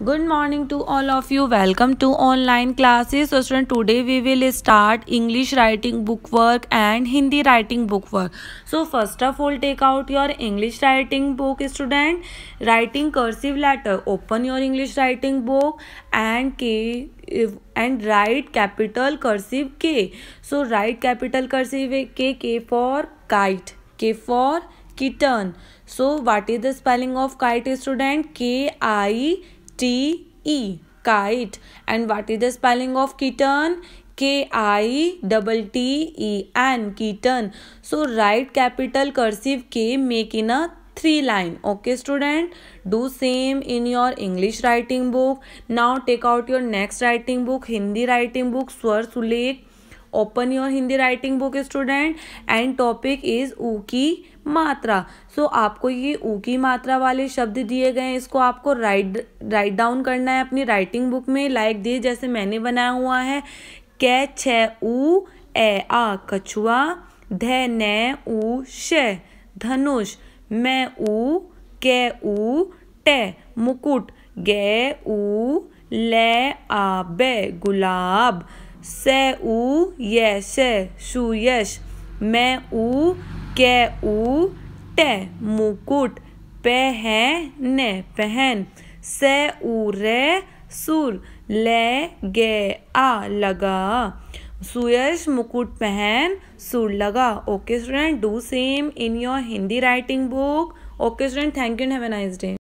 good morning to all of you welcome to online classes so student today we will start english writing book work and hindi writing book work so first of all take out your english writing book student writing cursive letter open your english writing book and k and write capital cursive k so write capital cursive k k for kite k for kitten so what is the spelling of kite student k i T E kite and what is the spelling of kitten K I double T E N kitten. So write capital cursive K make in a three line. Okay student do same in your English writing book. Now take out your next writing book Hindi writing book Swar Sulek. Open your Hindi writing book student and topic is Uki मात्रा सो so, आपको ये ऊ की मात्रा वाले शब्द दिए गए हैं इसको आपको राइट राइट डाउन करना है अपनी राइटिंग बुक में लाइक दिए जैसे मैंने बनाया हुआ है कै छ ऊ ए आ कछुआ ध न ऊ श धनुष मैं ऊ कै ऊ ट मुकुट गे ऊ ले आ बे गुलाब से ऊ यश सुयश मैं ऊ कै ऊ टे मुकुट पे ने पहन से रे सुर ले गे आ लगा सुयश मुकुट पहन सुर लगा okay student do same in your Hindi writing book okay student thank you have a nice day